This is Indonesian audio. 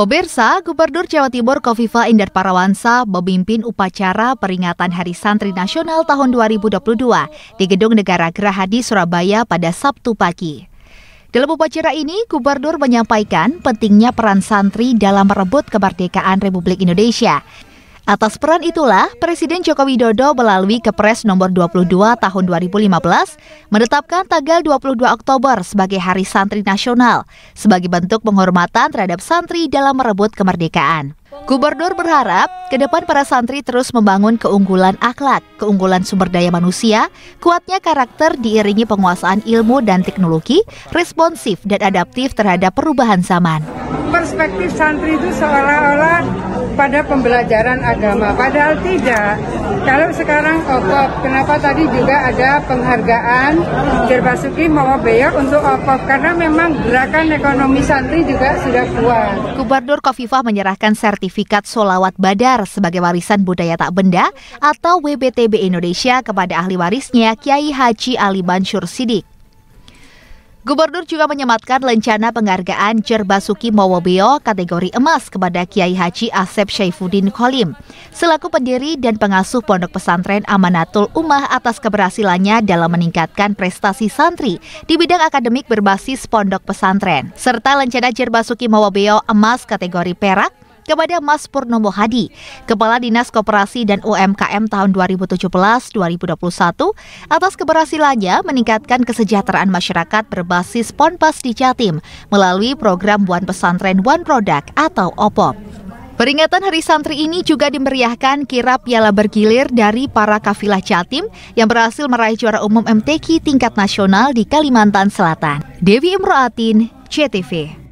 Pemirsa, Gubernur Jawa Timur Kofifa Indar Parawansa memimpin upacara peringatan Hari Santri Nasional tahun 2022 di Gedung Negara Gerahadi Surabaya pada Sabtu pagi. Dalam upacara ini, Gubernur menyampaikan pentingnya peran santri dalam merebut kemerdekaan Republik Indonesia Atas peran itulah, Presiden Joko Widodo melalui Kepres nomor 22 tahun 2015 menetapkan tanggal 22 Oktober sebagai Hari Santri Nasional sebagai bentuk penghormatan terhadap santri dalam merebut kemerdekaan. Gubernur berharap ke depan para santri terus membangun keunggulan akhlak, keunggulan sumber daya manusia, kuatnya karakter diiringi penguasaan ilmu dan teknologi, responsif dan adaptif terhadap perubahan zaman. Perspektif santri itu seolah-olah kepada pembelajaran agama. Padahal tidak. Kalau sekarang OPOP, kenapa tadi juga ada penghargaan Jerbasuki Mawabeyo untuk OPOP? Karena memang gerakan ekonomi santri juga sudah kuat. Gubernur Kofifah menyerahkan sertifikat solawat badar sebagai warisan budaya tak benda atau WBTB Indonesia kepada ahli warisnya Kiai Haji Ali Bansur Sidik. Gubernur juga menyematkan lencana penghargaan Jerbasuki Mowobeo kategori emas kepada Kiai Haji Asep Syaifuddin Kholim selaku pendiri dan pengasuh Pondok Pesantren Amanatul Ummah atas keberhasilannya dalam meningkatkan prestasi santri di bidang akademik berbasis pondok pesantren serta lencana Jerbasuki Mowobeo emas kategori perak kepada Mas Purnomo Hadi, Kepala Dinas Koperasi dan UMKM tahun 2017-2021 atas keberhasilannya meningkatkan kesejahteraan masyarakat berbasis Ponpes di Jatim melalui program One Pesantren One Product atau OPOP. Peringatan Hari Santri ini juga dimeriahkan kirap piala bergilir dari para kafilah Jatim yang berhasil meraih juara umum MTQ tingkat nasional di Kalimantan Selatan. Dewi Imroatin, CTV.